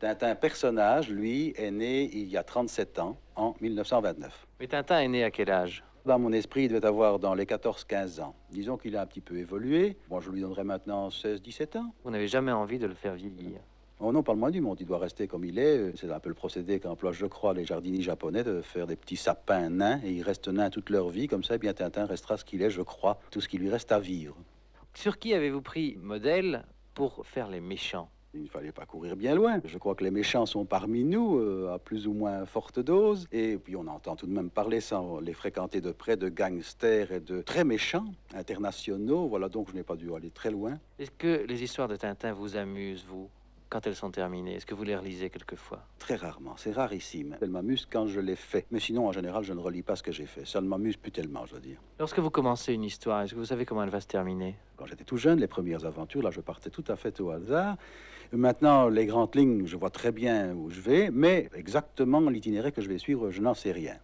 Tintin personnage, lui, est né il y a 37 ans, en 1929. Mais Tintin est né à quel âge dans mon esprit, il devait avoir dans les 14-15 ans. Disons qu'il a un petit peu évolué. Moi, je lui donnerais maintenant 16-17 ans. Vous n'avez jamais envie de le faire vieillir Oh non, pas le moins du monde. Il doit rester comme il est. C'est un peu le procédé qu'emploient, je crois, les jardiniers japonais de faire des petits sapins nains et ils restent nains toute leur vie. Comme ça, eh bien Tintin restera ce qu'il est, je crois, tout ce qui lui reste à vivre. Sur qui avez-vous pris modèle pour faire les méchants il ne fallait pas courir bien loin. Je crois que les méchants sont parmi nous euh, à plus ou moins forte dose. Et puis on entend tout de même parler, sans les fréquenter de près, de gangsters et de très méchants internationaux. Voilà, donc je n'ai pas dû aller très loin. Est-ce que les histoires de Tintin vous amusent, vous quand elles sont terminées Est-ce que vous les relisez quelquefois Très rarement, c'est rarissime. Elles m'amusent quand je les fais, Mais sinon, en général, je ne relis pas ce que j'ai fait. Ça ne m'amuse plus tellement, je dois dire. Lorsque vous commencez une histoire, est-ce que vous savez comment elle va se terminer Quand j'étais tout jeune, les premières aventures, là, je partais tout à fait au hasard. Maintenant, les grandes lignes, je vois très bien où je vais, mais exactement l'itinéraire que je vais suivre, je n'en sais rien.